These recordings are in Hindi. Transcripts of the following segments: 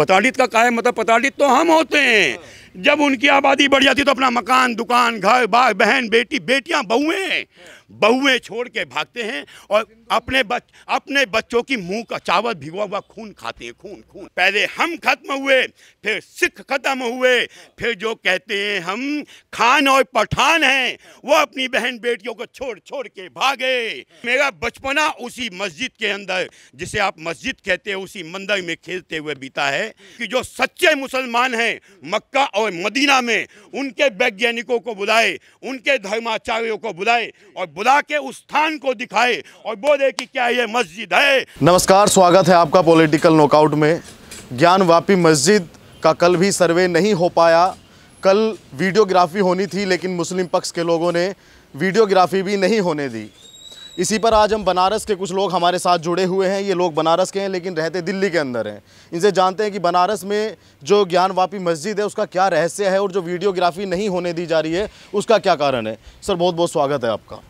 प्रताड़ित का कायम मतलब प्रताड़ित तो हम होते हैं जब उनकी आबादी बढ़ जाती तो अपना मकान दुकान घर बाग बहन बेटी बेटियां बहुएं बहुएं छोड़ के भागते हैं और अपने बच अपने बच्चों की मुंह का चावल भिगवा हुआ खून खाते हैं खून खून पहले हम खत्म हुए फिर सिख खत्म हुए फिर जो कहते हैं हम खान और पठान हैं वो अपनी बहन बेटियों को छोड़ छोड़ के भागे मेरा बचपना उसी मस्जिद के अंदर जिसे आप मस्जिद कहते हैं उसी मंदिर में खेलते हुए बीता है कि जो सच्चे मुसलमान हैं मक्का और मदीना में उनके वैज्ञानिकों को बुलाए उनके धर्माचार्यों को बुलाए और बुला के उस स्थान को दिखाए और बोले कि क्या ये मस्जिद है नमस्कार स्वागत है आपका पॉलिटिकल नॉकआउट में ज्ञान मस्जिद का कल भी सर्वे नहीं हो पाया कल वीडियोग्राफी होनी थी लेकिन मुस्लिम पक्ष के लोगों ने वीडियोग्राफी भी नहीं होने दी इसी पर आज हम बनारस के कुछ लोग हमारे साथ जुड़े हुए हैं ये लोग बनारस के हैं लेकिन रहते दिल्ली के अंदर हैं इनसे जानते हैं कि बनारस में जो ज्ञानवापी मस्जिद है उसका क्या रहस्य है और जो वीडियोग्राफी नहीं होने दी जा रही है उसका क्या कारण है सर बहुत बहुत स्वागत है आपका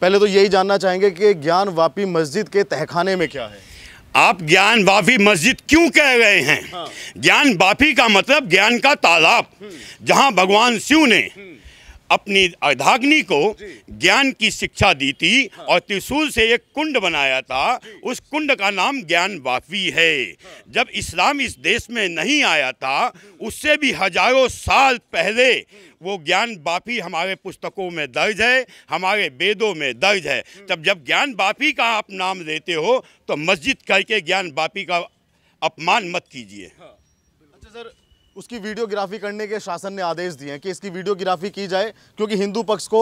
पहले तो यही जानना चाहेंगे कि ज्ञान मस्जिद के तहखाने में क्या है आप ज्ञान वापी मस्जिद क्यों कह गए हैं हाँ। ज्ञान वापी का मतलब ज्ञान का तालाब जहां भगवान शिव ने हम्म। अपनी अधाग्नि को ज्ञान की शिक्षा दी थी हाँ। और त्रिशूल से एक कुंड बनाया था उस कुंड का नाम ज्ञान वाफी है हाँ। जब इस्लाम इस देश में नहीं आया था उससे भी हजारों साल पहले वो ज्ञान बापी हमारे पुस्तकों में दर्ज है हमारे वेदों में दर्ज है हम्म। तब जब ज्ञान बापी का आप नाम लेते हो तो मस्जिद करके ज्ञान बापी का अपमान मत कीजिए हाँ। उसकी वीडियोग्राफी करने के शासन ने आदेश दिए हैं कि इसकी वीडियोग्राफी की जाए क्योंकि हिंदू पक्ष को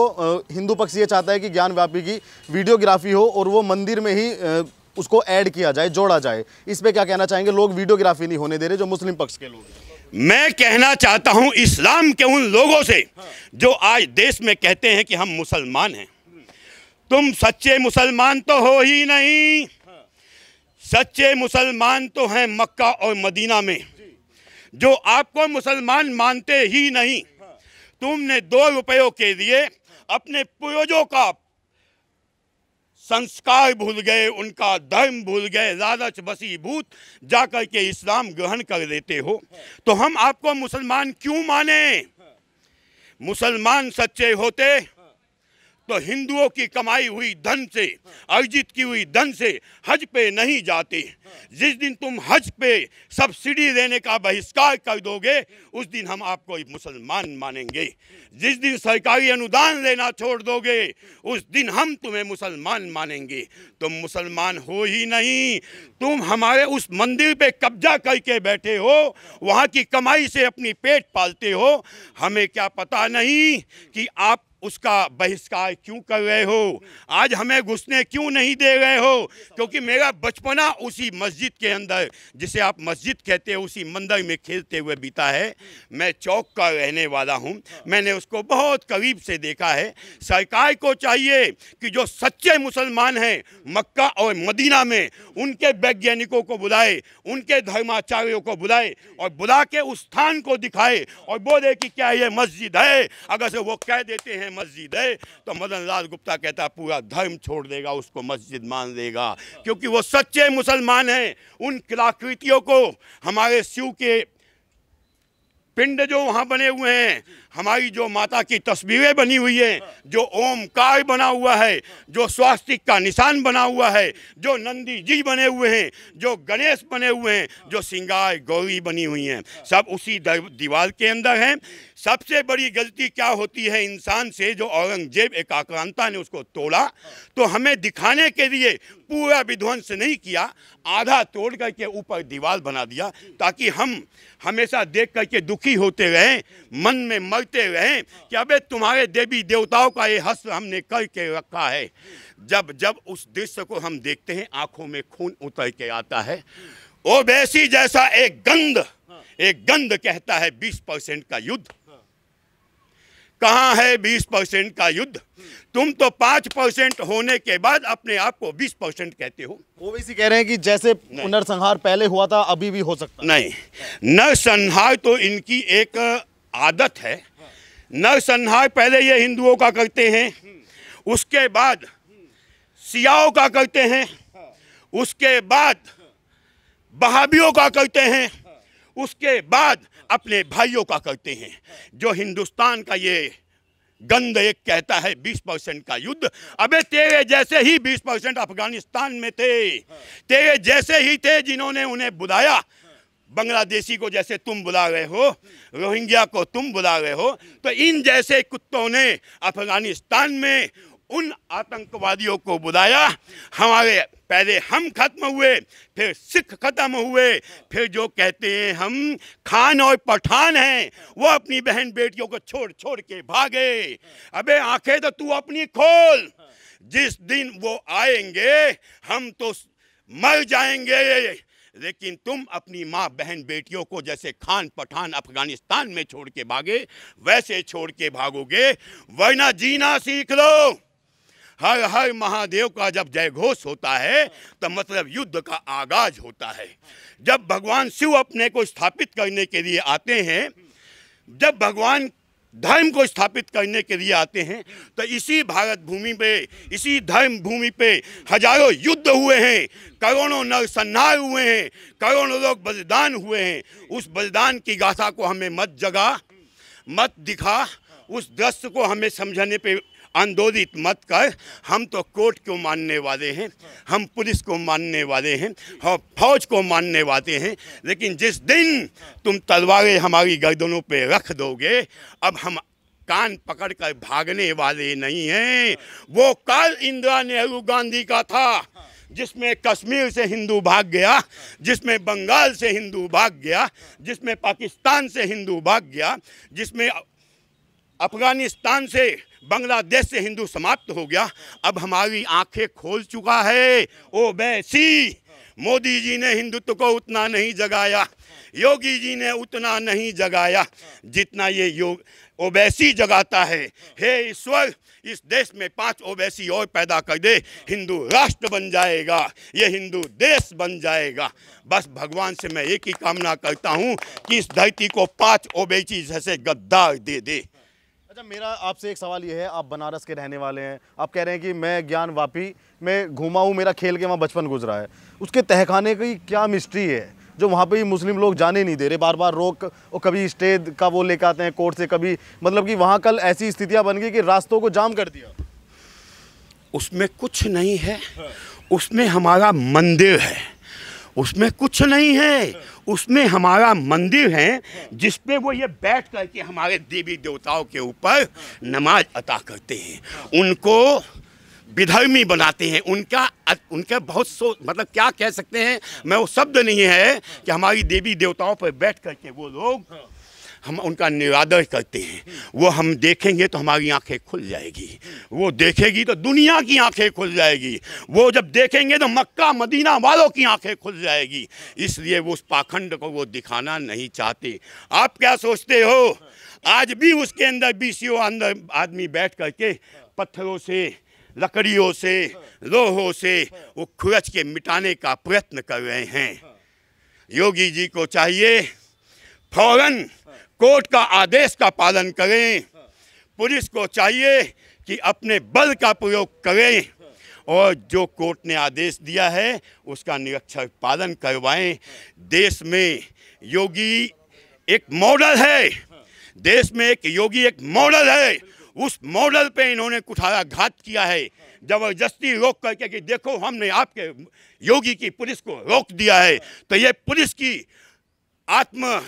हिंदू पक्ष ये चाहता है कि ज्ञान व्यापी की वीडियोग्राफी हो और वो मंदिर में ही उसको ऐड किया जाए जोड़ा जाए इस पर क्या कहना चाहेंगे लोग वीडियोग्राफी नहीं होने दे रहे जो मुस्लिम पक्ष के लोग मैं कहना चाहता हूँ इस्लाम के उन लोगों से हाँ। जो आज देश में कहते हैं कि हम मुसलमान हैं तुम सच्चे मुसलमान तो हो ही नहीं हाँ। सच्चे मुसलमान तो हैं मक्का और मदीना में जो आपको मुसलमान मानते ही नहीं तुमने दो रुपयों के लिए अपने पूर्वजों का संस्कार भूल गए उनका धर्म भूल गए लालच बसी जा जाकर के इस्लाम ग्रहण कर लेते हो तो हम आपको मुसलमान क्यों माने मुसलमान सच्चे होते तो हिंदुओं की कमाई हुई धन से अर्जित की हुई धन से हज पे नहीं जाते जिस दिन तुम हज पे सब्सिडी देने का बहिष्कार कर दोगे उस दिन हम आपको मुसलमान मानेंगे जिस दिन सरकारी अनुदान लेना छोड़ दोगे उस दिन हम तुम्हें मुसलमान मानेंगे तुम मुसलमान हो ही नहीं तुम हमारे उस मंदिर पे कब्जा करके बैठे हो वहाँ की कमाई से अपनी पेट पालते हो हमें क्या पता नहीं कि आप उसका बहिष्कार क्यों कर रहे हो आज हमें घुसने क्यों नहीं दे रहे हो क्योंकि मेरा बचपना उसी मस्जिद के अंदर जिसे आप मस्जिद कहते हो उसी मंदिर में खेलते हुए बीता है मैं चौक का रहने वाला हूं मैंने उसको बहुत करीब से देखा है सरकार को चाहिए कि जो सच्चे मुसलमान हैं मक्का और मदीना में उनके वैज्ञानिकों को बुलाए उनके धर्माचार्यों को बुलाए और बुला के उस स्थान को दिखाए और बोले कि क्या ये मस्जिद है अगर से वो कह देते हैं मस्जिद है तो मदन लाल गुप्ता कहता पूरा धर्म छोड़ देगा उसको मस्जिद मान देगा क्योंकि वो सच्चे मुसलमान हैं उन कलाकृतियों को हमारे शिव के पिंड जो वहाँ बने हुए हैं हमारी जो माता की तस्वीरें बनी हुई हैं जो ओम ओमकार बना हुआ है जो स्वास्तिक का निशान बना हुआ है जो नंदी जी बने हुए हैं जो गणेश बने हुए हैं जो सिंगार गौरी बनी हुई हैं सब उसी दीवार के अंदर हैं सबसे बड़ी गलती क्या होती है इंसान से जो औरंगजेब एकाक्रांता ने उसको तोड़ा तो हमें दिखाने के लिए पूरा विध्वंस नहीं किया आधा तोड़ करके ऊपर दीवार बना दिया ताकि हम हमेशा देख करके दुखी होते रहें मन में मरते रहें कि अबे तुम्हारे देवी देवताओं का ये हस्त हमने करके रखा है जब जब उस दृश्य को हम देखते हैं आंखों में खून उतर के आता है वैसी जैसा एक गंध एक गंध कहता है बीस परसेंट का युद्ध कहाँ है बीस परसेंट का युद्ध तुम तो पांच परसेंट होने के बाद अपने आप को बीस परसेंट कहते हो ओवैसी कह रहे हैं कि जैसे नरसंहार पहले हुआ था अभी भी हो सकता नहीं नरसंहार तो इनकी एक आदत है नरसंहार पहले ये हिंदुओं का करते हैं उसके बाद सियाओं का करते हैं उसके बाद बहाबियों का करते हैं उसके बाद अपने भाइयों का करते हैं जो हिंदुस्तान का ये गंद एक कहता है 20 परसेंट का युद्ध अबे तेरे जैसे ही 20 परसेंट अफगानिस्तान में थे तेरे जैसे ही थे जिन्होंने उन्हें बुलाया बांग्लादेशी को जैसे तुम बुला रहे हो रोहिंग्या को तुम बुला रहे हो तो इन जैसे कुत्तों ने अफगानिस्तान में उन आतंकवादियों को बुलाया हमारे पहले हम खत्म हुए फिर सिख खत्म हुए फिर जो कहते हैं हम खान और पठान हैं वो अपनी बहन बेटियों को छोड़ छोड़ के भागे अबे आंखें तो तू अपनी खोल जिस दिन वो आएंगे हम तो मर जाएंगे लेकिन तुम अपनी माँ बहन बेटियों को जैसे खान पठान अफगानिस्तान में छोड़ के भागे वैसे छोड़ के भागोगे वरना जीना सीख लो हर हर महादेव का जब जय घोष होता है तो मतलब युद्ध का आगाज होता है जब भगवान शिव अपने को स्थापित करने के लिए आते हैं जब भगवान धर्म को स्थापित करने के लिए आते हैं तो इसी भारत भूमि पे इसी धर्म भूमि पे हजारों युद्ध हुए हैं करोड़ों नरसंहार हुए हैं करोड़ों लोग बलिदान हुए हैं उस बलिदान की गाथा को हमें मत जगा मत दिखा उस दृश्य को हमें समझाने पे आंदोलित मत कर हम तो कोर्ट को मानने वाले हैं हम पुलिस को मानने वाले हैं और फौज को मानने वाले हैं लेकिन जिस दिन तुम तलवारें हमारी गर्दनों पे रख दोगे अब हम कान पकड़ कर भागने वाले नहीं हैं वो काल इंदिरा नेहरू गांधी का था जिसमें कश्मीर से हिंदू भाग गया जिसमें बंगाल से हिंदू भाग गया जिसमें पाकिस्तान से हिंदू भाग गया जिसमें अफगानिस्तान से बांग्लादेश से हिंदू समाप्त हो गया अब हमारी आंखें खोल चुका है ओ बैसी मोदी जी ने हिंदुत्व को उतना नहीं जगाया योगी जी ने उतना नहीं जगाया जितना ये योग ओबैसी जगाता है हे ईश्वर इस देश में पांच ओबैसी और पैदा कर दे हिंदू राष्ट्र बन जाएगा ये हिंदू देश बन जाएगा बस भगवान से मैं एक ही कामना करता हूँ कि इस धरती को पांच ओबैसी जैसे गद्दार दे दे अच्छा मेरा आपसे एक सवाल ये है आप बनारस के रहने वाले हैं आप कह रहे हैं कि मैं ज्ञान वापी मैं घूमा हूँ मेरा खेल के वहाँ बचपन गुजरा है उसके तहखाने की क्या मिस्ट्री है जो वहाँ पे मुस्लिम लोग जाने नहीं दे रहे बार बार रोक और कभी स्टे का वो लेकर आते हैं कोर्ट से कभी मतलब कि वहाँ कल ऐसी स्थितियाँ बन गई कि रास्तों को जाम कर दिया उसमें कुछ नहीं है उसमें हमारा मंदिर है उसमें कुछ नहीं है उसमें हमारा मंदिर है जिसपे वो ये बैठ कर के हमारे देवी देवताओं के ऊपर नमाज अता करते हैं उनको विधर्मी बनाते हैं उनका उनका बहुत सो मतलब क्या कह सकते हैं मैं वो शब्द नहीं है कि हमारी देवी देवताओं पर बैठ करके वो लोग हम उनका निरादर करते हैं वो हम देखेंगे तो हमारी आंखें खुल जाएगी वो देखेगी तो दुनिया की आंखें खुल जाएगी वो जब देखेंगे तो मक्का मदीना वालों की आंखें खुल जाएगी इसलिए वो उस पाखंड को वो दिखाना नहीं चाहते आप क्या सोचते हो आज भी उसके अंदर बी अंदर आदमी बैठ करके पत्थरों से लकड़ियों से लोहों से वो खुरच के मिटाने का प्रयत्न कर रहे हैं योगी जी को चाहिए फौरन कोर्ट का आदेश का पालन करें पुलिस को चाहिए कि अपने बल का प्रयोग करें और जो कोर्ट ने आदेश दिया है उसका निरक्षर पालन करवाएं देश में योगी एक मॉडल है देश में एक योगी एक मॉडल है उस मॉडल पे इन्होंने कुठाराघात किया है जबरदस्ती रोक करके कि देखो हमने आपके योगी की पुलिस को रोक दिया है तो ये पुलिस की आत्म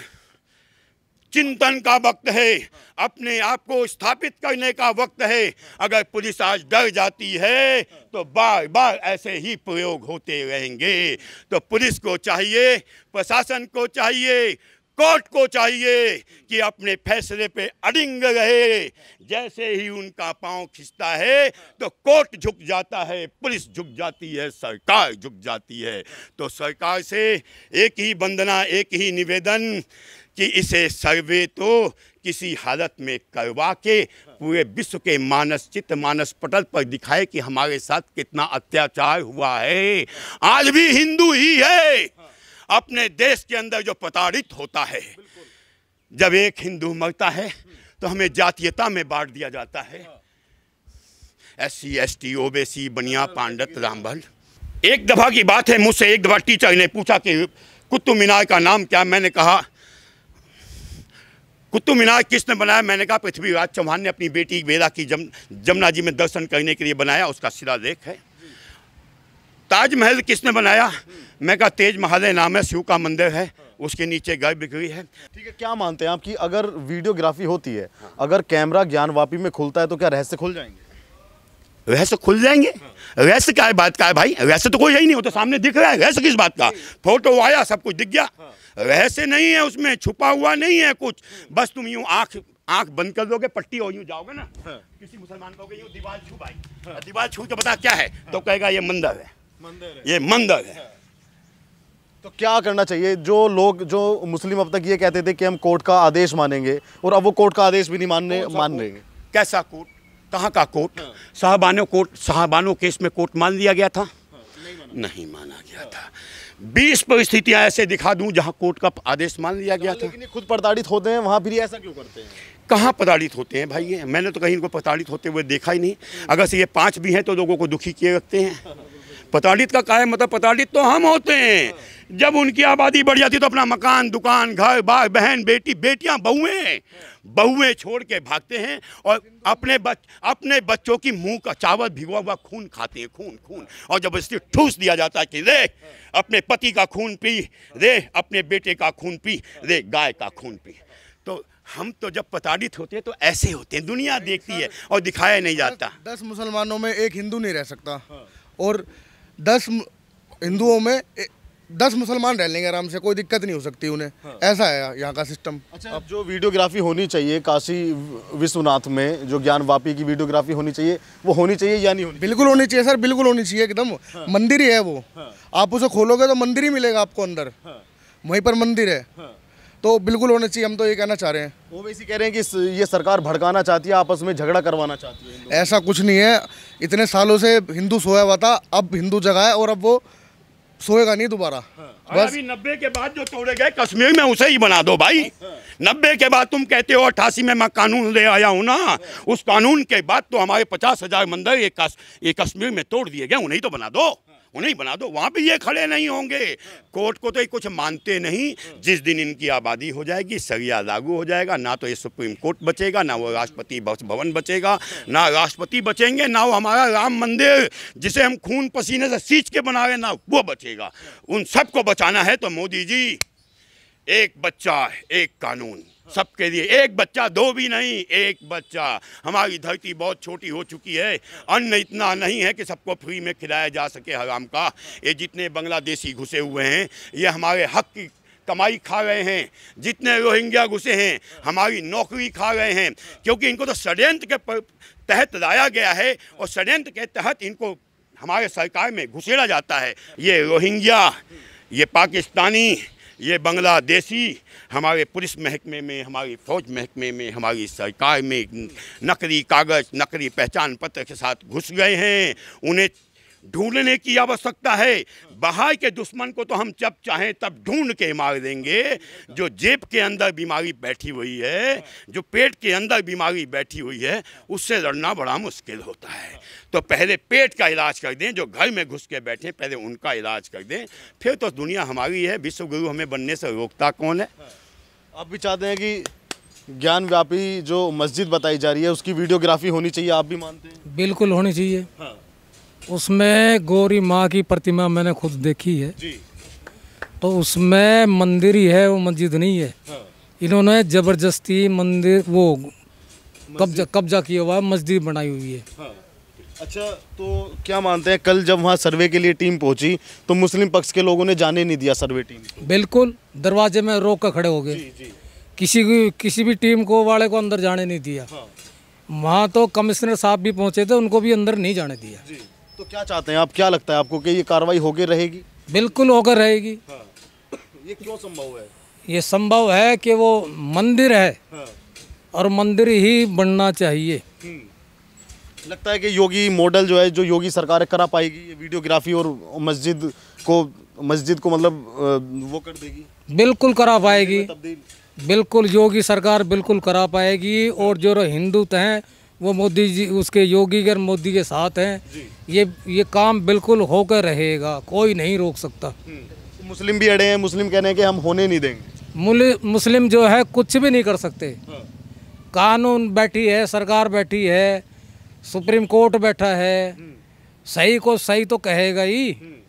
चिंतन का वक्त है अपने आप को स्थापित करने का वक्त है अगर पुलिस आज डर जाती है तो बार बार ऐसे ही प्रयोग होते रहेंगे तो पुलिस को चाहिए प्रशासन को चाहिए कोर्ट को चाहिए कि अपने फैसले पे अडिंग रहे जैसे ही उनका पांव खिंचता है तो कोर्ट झुक जाता है पुलिस झुक जाती है सरकार झुक जाती है तो सरकार से एक ही वंदना एक ही निवेदन कि इसे सर्वे तो किसी हालत में करवा के पूरे विश्व के मानस चित्र मानस पटल पर दिखाए कि हमारे साथ कितना अत्याचार हुआ है आज भी हिंदू ही है अपने देश के अंदर जो प्रताड़ित होता है जब एक हिंदू मरता है तो हमें जातीयता में बांट दिया जाता है S C S T O B C बनिया पांडत रामभल एक दफ़ा की बात है मुझसे एक दफ़ा टीचर ने पूछा कि कुतुब मीनार का नाम क्या मैंने कहा कुतुब मीनार किसने बनाया मैंने कहा पृथ्वीराज चौहान ने अपनी बेटी वेदा की जम जमुना जी में दर्शन करने के लिए बनाया उसका देख है ताजमहल किसने बनाया मैं कहा तेज महालय नाम है शिव का मंदिर है उसके नीचे गाय बिखरी है ठीक है क्या मानते हैं आप कि अगर वीडियोग्राफी होती है अगर कैमरा ज्ञान में खुलता है तो क्या रहस्य खुल जाएंगे वैसे खुल जाएंगे वैसे क्या है बात का है भाई वैसे तो कोई यही नहीं होता तो सामने दिख रहा है वैसे किस बात का फोटो आया सब कुछ दिख गया हाँ। वैसे नहीं है उसमें छुपा हुआ नहीं है कुछ बस तुम यूँ आँख आँख बंद कर दोगे पट्टी हो यूँ जाओगे ना हाँ। किसी मुसलमान को यूँ दीवार छू भाई हाँ। दीवार छू के तो बता क्या है हाँ। तो कहेगा ये मंदिर है मंदिर है ये मंदिर है तो क्या करना चाहिए जो लोग जो मुस्लिम अब तक ये कहते थे कि हम कोर्ट का आदेश मानेंगे और अब वो कोर्ट का आदेश भी नहीं मानने मान रहे हैं कैसा कोर्ट कहाँ का कोर्ट हाँ। साहबानों कोर्ट साहबानों केस में कोर्ट मान लिया गया था नहीं माना गया था बीस परिस्थितियां ऐसे दिखा दूं जहां कोर्ट का आदेश मान लिया गया था लेकिन खुद प्रताड़ित होते हैं वहां फिर ऐसा क्यों करते हैं कहाँ प्रताड़ित होते हैं भाई ये मैंने तो कहीं इनको प्रताड़ित होते हुए देखा ही नहीं अगर से ये पाँच भी हैं तो लोगों को दुखी किए रखते हैं प्रताड़ित का क्या मतलब प्रताड़ित तो हम होते हैं जब उनकी आबादी बढ़ जाती तो अपना मकान दुकान घर बाग बहन बेटी बेटियां बहुएं बहुएं छोड़ के भागते हैं और अपने बच अपने बच्चों की मुंह का चावल भिगवा हुआ खून खाते हैं खून खून और जब इसलिए ठूस दिया जाता है कि रे अपने पति का खून पी रे अपने बेटे का खून पी रे गाय का खून पी तो हम तो जब प्रताड़ित होते हैं तो ऐसे होते हैं दुनिया देखती है और दिखाया नहीं जाता दस, दस मुसलमानों में एक हिंदू नहीं रह सकता हाँ। और दस हिंदुओं में दस मुसलमान रह लेंगे आराम से कोई दिक्कत नहीं हो सकती उन्हें हाँ। ऐसा है यहाँ का सिस्टम अच्छा अब जो वीडियोग्राफी होनी चाहिए काशी विश्वनाथ में जो ज्ञान वापी की वीडियोग्राफी होनी चाहिए वो होनी चाहिए या नहीं होनी बिल्कुल होनी चाहिए सर बिल्कुल होनी चाहिए एकदम हाँ। मंदिर ही है वो हाँ। आप उसे खोलोगे तो मंदिर ही मिलेगा आपको अंदर हाँ। वहीं पर मंदिर है हाँ। तो बिल्कुल होना चाहिए हम तो ये कहना चाह रहे हैं वो वैसे कह रहे हैं कि ये सरकार भड़काना चाहती है आपस में झगड़ा करवाना चाहती है ऐसा कुछ नहीं है इतने सालों से हिंदू सोया हुआ था अब हिंदू जगह है और अब वो सोएगा नहीं दोबारा हाँ। अभी नब्बे के बाद जो तोड़े गए कश्मीर में उसे ही बना दो भाई हाँ। नब्बे के बाद तुम कहते हो अट्ठासी में मैं कानून ले आया हूँ ना हाँ। उस कानून के बाद तो हमारे पचास हजार मंदिर ये कश्मीर में तोड़ दिए गए उन्हें तो बना दो उन्हें बना दो वहाँ भी ये खड़े नहीं होंगे कोर्ट को तो ये कुछ मानते नहीं जिस दिन इनकी आबादी हो जाएगी सरिया लागू हो जाएगा ना तो ये सुप्रीम कोर्ट बचेगा ना वो राष्ट्रपति भवन बचेगा ना राष्ट्रपति बचेंगे ना वो हमारा राम मंदिर जिसे हम खून पसीने से सींच के बना रहे ना वो बचेगा उन सबको बचाना है तो मोदी जी एक बच्चा एक कानून सबके लिए एक बच्चा दो भी नहीं एक बच्चा हमारी धरती बहुत छोटी हो चुकी है अन्न इतना नहीं है कि सबको फ्री में खिलाया जा सके हराम का ये जितने बांग्लादेशी घुसे हुए हैं ये हमारे हक की कमाई खा रहे हैं जितने रोहिंग्या घुसे हैं हमारी नौकरी खा रहे हैं क्योंकि इनको तो षडयंत्र के तहत लाया गया है और षडयंत्र के तहत इनको हमारे सरकार में घुसेड़ा जाता है ये रोहिंग्या ये पाकिस्तानी ये बांग्लादेशी हमारे पुलिस महकमे में हमारी फौज महकमे में हमारी सरकार में नकली कागज़ नकली पहचान पत्र के साथ घुस गए हैं उन्हें ढूंढने की आवश्यकता है बहाई के दुश्मन को तो हम जब चाहें तब ढूंढ के मार देंगे जो जेब के अंदर बीमारी बैठी हुई है जो पेट के अंदर बीमारी बैठी हुई है उससे लड़ना बड़ा मुश्किल होता है तो पहले पेट का इलाज कर दें जो घर में घुस के बैठे पहले उनका इलाज कर दें फिर तो दुनिया हमारी है विश्वगुरु हमें बनने से रोकता कौन है आप भी चाहते हैं कि ज्ञान व्यापी जो मस्जिद बताई जा रही है उसकी वीडियोग्राफी होनी चाहिए आप भी मानते हैं बिल्कुल होनी चाहिए हाँ। उसमें गौरी माँ की प्रतिमा मैंने खुद देखी है जी। तो उसमें मंदिर ही है वो मस्जिद नहीं है हाँ। इन्होंने ज़बरदस्ती मंदिर वो कब्जा कब्जा किया हुआ मस्जिद बनाई हुई है हाँ। अच्छा तो क्या मानते हैं कल जब वहाँ सर्वे के लिए टीम पहुंची तो मुस्लिम पक्ष के लोगों ने जाने नहीं दिया सर्वे टीम बिल्कुल दरवाजे में रोक कर खड़े हो गए किसी भी किसी भी टीम को वाले को अंदर जाने नहीं दिया हाँ। वहाँ तो कमिश्नर साहब भी पहुंचे थे उनको भी अंदर नहीं जाने दिया तो क्या चाहते हैं आप क्या लगता है आपको कि ये कार्रवाई होकर रहेगी बिल्कुल होकर रहेगी हाँ। ये क्यों संभव है ये संभव है कि वो मंदिर है हाँ। और मंदिर ही बनना चाहिए हम्म। लगता है कि योगी मॉडल जो है जो योगी सरकार करा पाएगी ये वीडियोग्राफी और मस्जिद को मस्जिद को मतलब वो कर देगी बिल्कुल करा पाएगी बिल्कुल योगी सरकार बिल्कुल करा पाएगी और जो हिंदू हैं वो मोदी जी उसके योगीगर मोदी के साथ हैं ये ये काम बिल्कुल होकर रहेगा कोई नहीं रोक सकता हम्म। तो मुस्लिम भी अड़े हैं मुस्लिम कहने के हम होने नहीं देंगे मुस्लिम जो है कुछ भी नहीं कर सकते हाँ। कानून बैठी है सरकार बैठी है सुप्रीम कोर्ट बैठा है हम्म। सही को सही तो कहेगा ही हम्म।